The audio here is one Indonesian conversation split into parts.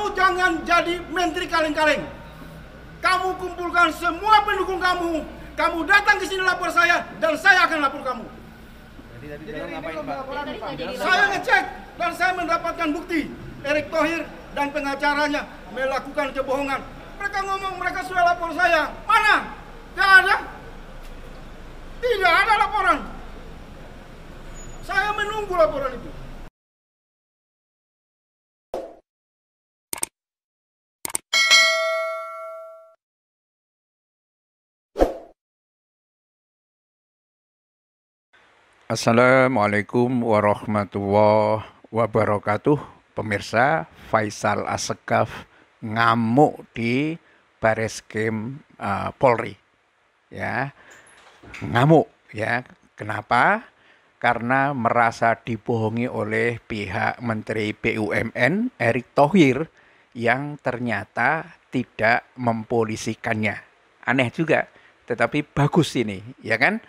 Kamu jangan jadi menteri kaleng-kaleng. Kamu kumpulkan semua pendukung kamu. Kamu datang ke sini lapor saya dan saya akan lapor kamu. Jadi, jadi, jadi ngapain, Pak? Laporan, Pak. Saya ngecek dan saya mendapatkan bukti Erick Thohir dan pengacaranya melakukan kebohongan. Mereka ngomong mereka sudah lapor saya. Mana? Tidak ada. Tidak ada laporan. Saya menunggu laporan itu. Assalamualaikum warahmatullahi wabarakatuh. Pemirsa, Faisal Asekaf ngamuk di Baris Kim uh, eh, Polri. Ya. Ngamuk ya. Kenapa? Karena merasa dibohongi oleh pihak Menteri BUMN Erick Thohir yang ternyata tidak mempolisikannya. Aneh juga, tetapi bagus ini, ya kan?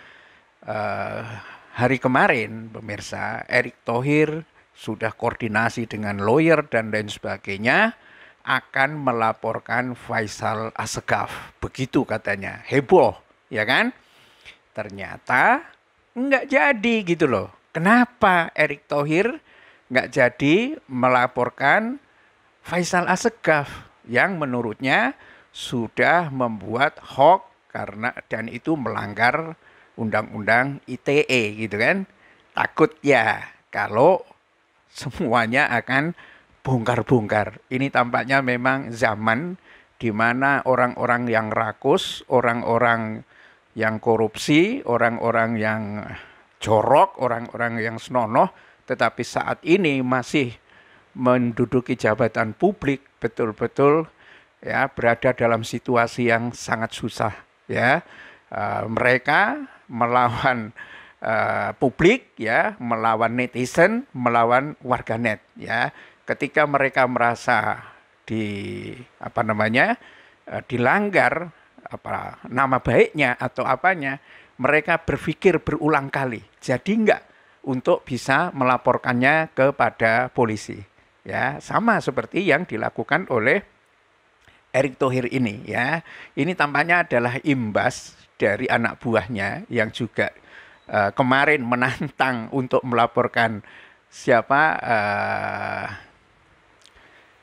Uh, hari kemarin pemirsa Erick Thohir sudah koordinasi dengan lawyer dan lain sebagainya akan melaporkan Faisal Asegaf. Begitu katanya. Heboh, ya kan? Ternyata nggak jadi gitu loh. Kenapa Erick Thohir nggak jadi melaporkan Faisal Asegaf yang menurutnya sudah membuat hoax karena dan itu melanggar undang-undang ITE gitu kan. Takut ya kalau semuanya akan bongkar-bongkar. Ini tampaknya memang zaman di mana orang-orang yang rakus, orang-orang yang korupsi, orang-orang yang jorok, orang-orang yang senonoh, tetapi saat ini masih menduduki jabatan publik betul-betul ya berada dalam situasi yang sangat susah ya e, mereka melawan uh, publik ya, melawan netizen, melawan warganet ya. Ketika mereka merasa di apa namanya uh, dilanggar apa nama baiknya atau apanya, mereka berpikir berulang kali. Jadi enggak untuk bisa melaporkannya kepada polisi. Ya, sama seperti yang dilakukan oleh Erick Thohir ini ya. Ini tampaknya adalah imbas dari anak buahnya yang juga uh, kemarin menantang untuk melaporkan siapa uh,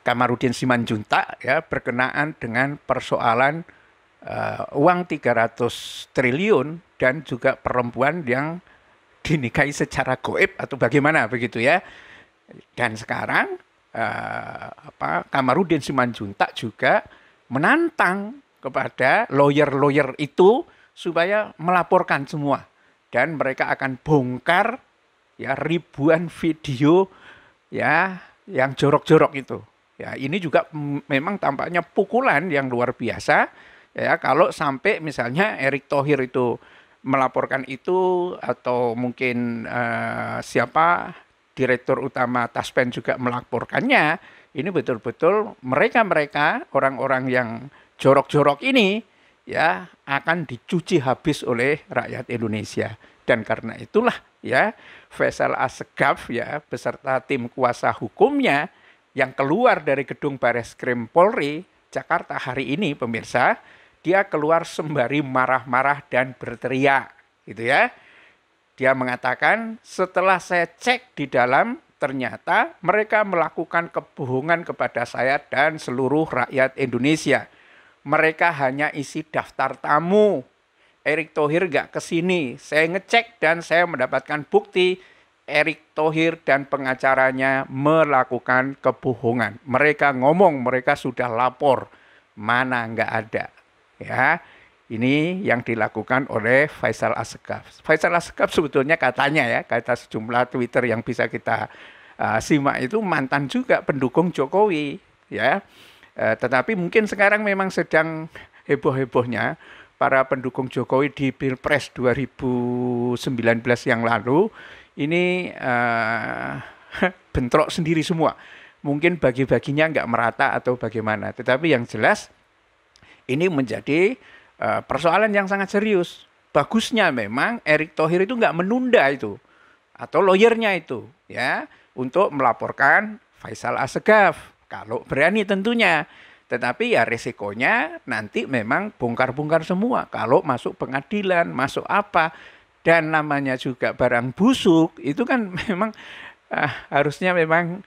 Kamarudin Simanjuntak ya berkenaan dengan persoalan uh, uang 300 triliun dan juga perempuan yang dinikahi secara goib atau bagaimana begitu ya. Dan sekarang uh, apa Kamarudin Simanjuntak juga menantang kepada lawyer-lawyer itu supaya melaporkan semua dan mereka akan bongkar ya ribuan video ya yang jorok-jorok itu. Ya, ini juga memang tampaknya pukulan yang luar biasa ya kalau sampai misalnya Erick Thohir itu melaporkan itu atau mungkin uh, siapa direktur utama Taspen juga melaporkannya, ini betul-betul mereka-mereka orang-orang yang jorok-jorok ini ya akan dicuci habis oleh rakyat Indonesia. Dan karena itulah ya Faisal Asgaf ya beserta tim kuasa hukumnya yang keluar dari gedung Baris Krim Polri Jakarta hari ini pemirsa, dia keluar sembari marah-marah dan berteriak gitu ya. Dia mengatakan setelah saya cek di dalam ternyata mereka melakukan kebohongan kepada saya dan seluruh rakyat Indonesia mereka hanya isi daftar tamu. Erick Thohir gak kesini. Saya ngecek dan saya mendapatkan bukti Erick Thohir dan pengacaranya melakukan kebohongan. Mereka ngomong, mereka sudah lapor. Mana nggak ada. Ya, ini yang dilakukan oleh Faisal Assegaf. Faisal Assegaf sebetulnya katanya ya, kata sejumlah Twitter yang bisa kita uh, simak itu mantan juga pendukung Jokowi, ya. Eh, tetapi mungkin sekarang memang sedang heboh-hebohnya para pendukung Jokowi di Pilpres 2019 yang lalu ini eh, bentrok sendiri semua. Mungkin bagi-baginya nggak merata atau bagaimana. Tetapi yang jelas ini menjadi eh, persoalan yang sangat serius. Bagusnya memang Erick Thohir itu nggak menunda itu atau lawyernya itu ya untuk melaporkan Faisal Asegaf kalau berani tentunya. Tetapi ya resikonya nanti memang bongkar-bongkar semua. Kalau masuk pengadilan, masuk apa, dan namanya juga barang busuk, itu kan memang uh, harusnya memang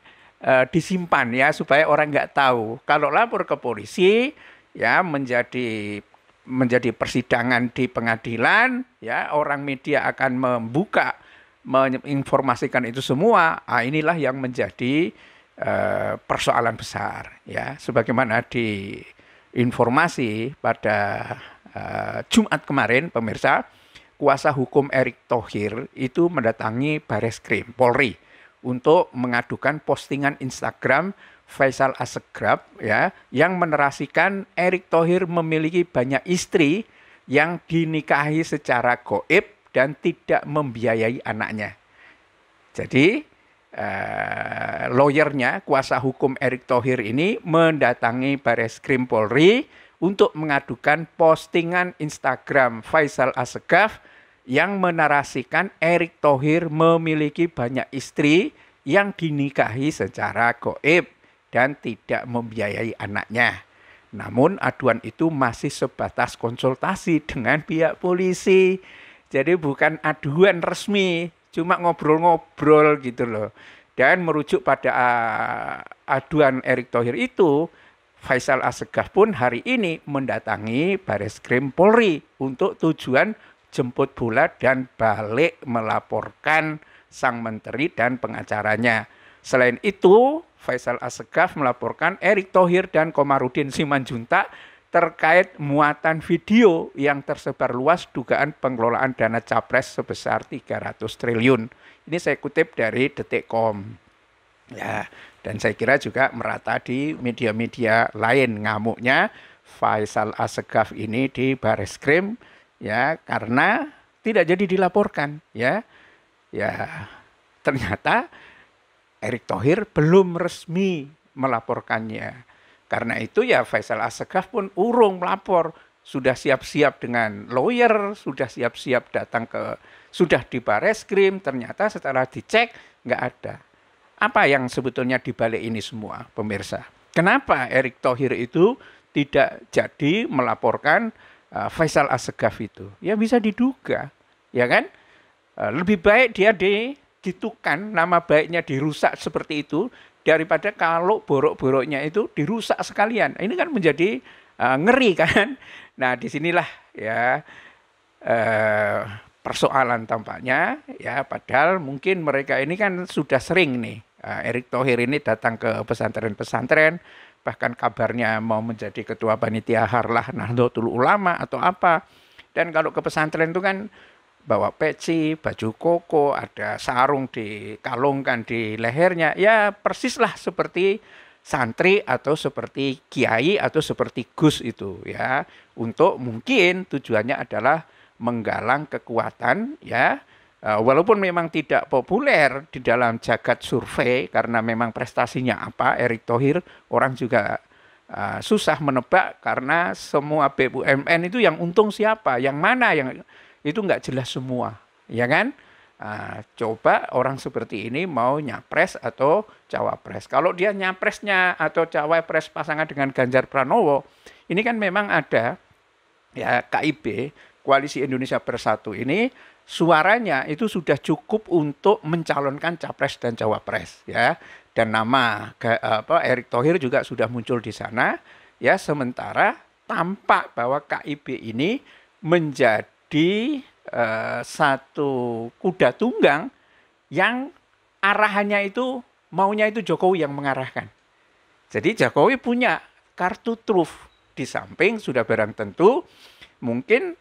uh, disimpan ya supaya orang nggak tahu. Kalau lapor ke polisi, ya menjadi menjadi persidangan di pengadilan, ya orang media akan membuka menginformasikan itu semua. Ah inilah yang menjadi Eh, persoalan besar ya sebagaimana di informasi pada uh, Jumat kemarin pemirsa kuasa hukum Erick Thohir itu mendatangi Baris Krim Polri untuk mengadukan postingan Instagram Faisal Asegrab ya yang menerasikan Erick Thohir memiliki banyak istri yang dinikahi secara goib dan tidak membiayai anaknya. Jadi eh, lawyernya, kuasa hukum Erick Thohir ini mendatangi Baris Krim Polri untuk mengadukan postingan Instagram Faisal Asegaf yang menarasikan Erick Thohir memiliki banyak istri yang dinikahi secara goib dan tidak membiayai anaknya. Namun aduan itu masih sebatas konsultasi dengan pihak polisi. Jadi bukan aduan resmi, cuma ngobrol-ngobrol gitu loh dan merujuk pada ah, aduan Erick Thohir itu, Faisal Asegaf pun hari ini mendatangi Baris Krim Polri untuk tujuan jemput bola dan balik melaporkan sang menteri dan pengacaranya. Selain itu, Faisal Asegaf melaporkan Erick Thohir dan Komarudin Simanjuntak terkait muatan video yang tersebar luas dugaan pengelolaan dana capres sebesar 300 triliun. Ini saya kutip dari detik.com. Ya, dan saya kira juga merata di media-media lain ngamuknya Faisal Asegaf ini di Baris Krim ya karena tidak jadi dilaporkan ya. Ya, ternyata Erick Thohir belum resmi melaporkannya. Karena itu ya Faisal Assegaf pun urung melapor, sudah siap-siap dengan lawyer, sudah siap-siap datang ke sudah di bareskrim, ternyata setelah dicek nggak ada. Apa yang sebetulnya dibalik ini semua, pemirsa? Kenapa Erick Thohir itu tidak jadi melaporkan eh, Faisal Assegaf itu? Ya bisa diduga, ya kan? Eh, lebih baik dia di nama baiknya dirusak seperti itu daripada kalau borok-boroknya itu dirusak sekalian. Ini kan menjadi uh, ngeri kan. Nah, disinilah ya uh, persoalan tampaknya ya padahal mungkin mereka ini kan sudah sering nih uh, Erick Thohir ini datang ke pesantren-pesantren bahkan kabarnya mau menjadi ketua panitia harlah Nahdlatul Ulama atau apa. Dan kalau ke pesantren itu kan bawa peci, baju koko, ada sarung dikalungkan di lehernya. Ya persislah seperti santri atau seperti kiai atau seperti gus itu ya. Untuk mungkin tujuannya adalah menggalang kekuatan ya. E, walaupun memang tidak populer di dalam jagat survei karena memang prestasinya apa Erick Thohir orang juga uh, susah menebak karena semua BUMN itu yang untung siapa, yang mana yang itu nggak jelas semua, ya kan? Nah, coba orang seperti ini mau nyapres atau cawapres. Kalau dia nyapresnya atau cawapres pasangan dengan Ganjar Pranowo, ini kan memang ada ya KIB, Koalisi Indonesia Bersatu ini suaranya itu sudah cukup untuk mencalonkan capres dan cawapres ya dan nama apa Erick Thohir juga sudah muncul di sana ya sementara tampak bahwa KIB ini menjadi di uh, satu kuda tunggang yang arahannya itu maunya itu Jokowi yang mengarahkan. Jadi Jokowi punya kartu truf di samping sudah barang tentu mungkin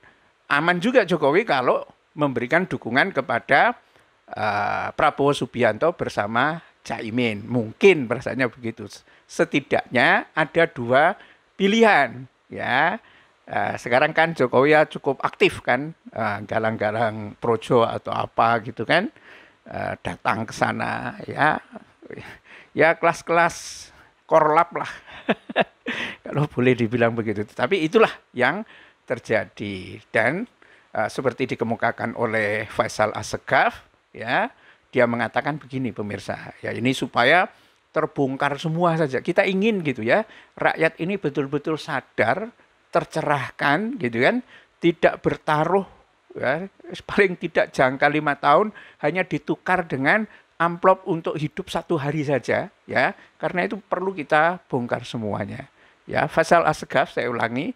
aman juga Jokowi kalau memberikan dukungan kepada uh, Prabowo Subianto bersama Caimin. Mungkin perasaannya begitu. Setidaknya ada dua pilihan ya. Eh, sekarang kan Jokowi ya cukup aktif kan, galang eh, galang-galang projo atau apa gitu kan, uh, datang ke sana ya, ya kelas-kelas korlap lah, kalau boleh dibilang begitu. Tapi itulah yang terjadi dan uh, seperti dikemukakan oleh Faisal Asegaf ya, dia mengatakan begini pemirsa, ya ini supaya terbongkar semua saja. Kita ingin gitu ya, rakyat ini betul-betul sadar tercerahkan gitu kan tidak bertaruh ya, paling tidak jangka lima tahun hanya ditukar dengan amplop untuk hidup satu hari saja ya karena itu perlu kita bongkar semuanya ya Fasal Asgaf saya ulangi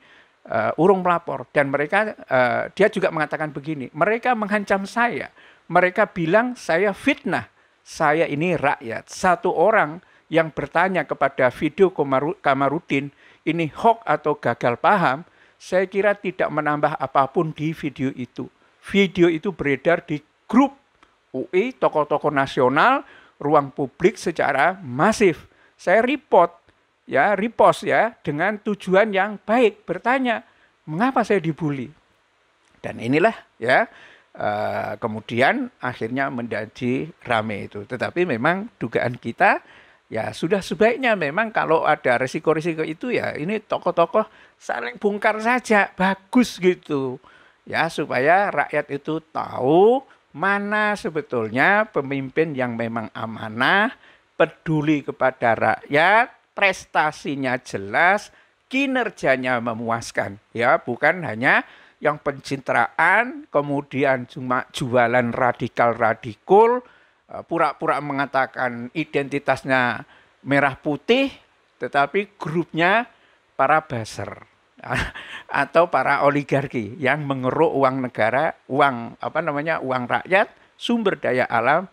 uh, urung melapor dan mereka uh, dia juga mengatakan begini mereka mengancam saya mereka bilang saya fitnah saya ini rakyat satu orang yang bertanya kepada video Kamarudin ini hoax atau gagal paham, saya kira tidak menambah apapun di video itu. Video itu beredar di grup UI, tokoh-tokoh nasional, ruang publik secara masif. Saya report, ya repost ya, dengan tujuan yang baik, bertanya, mengapa saya dibully? Dan inilah ya, Uh, kemudian akhirnya menjadi rame itu. Tetapi memang dugaan kita ya sudah sebaiknya memang kalau ada risiko-risiko itu ya ini tokoh-tokoh saling bongkar saja bagus gitu ya supaya rakyat itu tahu mana sebetulnya pemimpin yang memang amanah peduli kepada rakyat prestasinya jelas kinerjanya memuaskan ya bukan hanya yang pencitraan kemudian cuma jualan radikal radikul Eh, pura-pura mengatakan identitasnya merah putih, tetapi grupnya para baser atau para oligarki yang mengeruk uang negara, uang apa namanya uang rakyat, sumber daya alam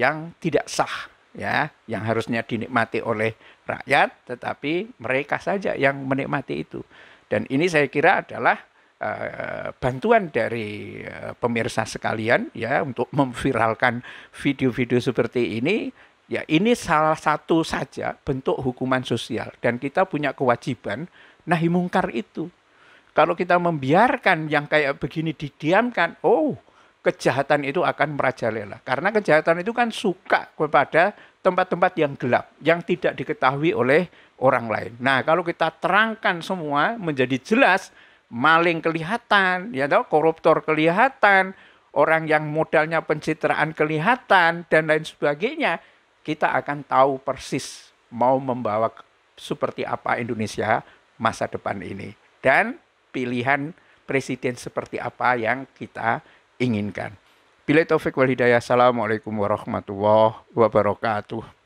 yang tidak sah ya, yang harusnya dinikmati oleh rakyat, tetapi mereka saja yang menikmati itu. Dan ini saya kira adalah Eh, bantuan dari eh, pemirsa sekalian ya untuk memviralkan video-video seperti ini ya ini salah satu saja bentuk hukuman sosial dan kita punya kewajiban nahi mungkar itu kalau kita membiarkan yang kayak begini didiamkan oh kejahatan itu akan merajalela karena kejahatan itu kan suka kepada tempat-tempat yang gelap yang tidak diketahui oleh orang lain. Nah, kalau kita terangkan semua menjadi jelas maling kelihatan, ya tahu koruptor kelihatan, orang yang modalnya pencitraan kelihatan dan lain sebagainya, kita akan tahu persis mau membawa seperti apa Indonesia masa depan ini dan pilihan presiden seperti apa yang kita inginkan. Bila taufik wal hidayah. Assalamualaikum warahmatullahi wabarakatuh.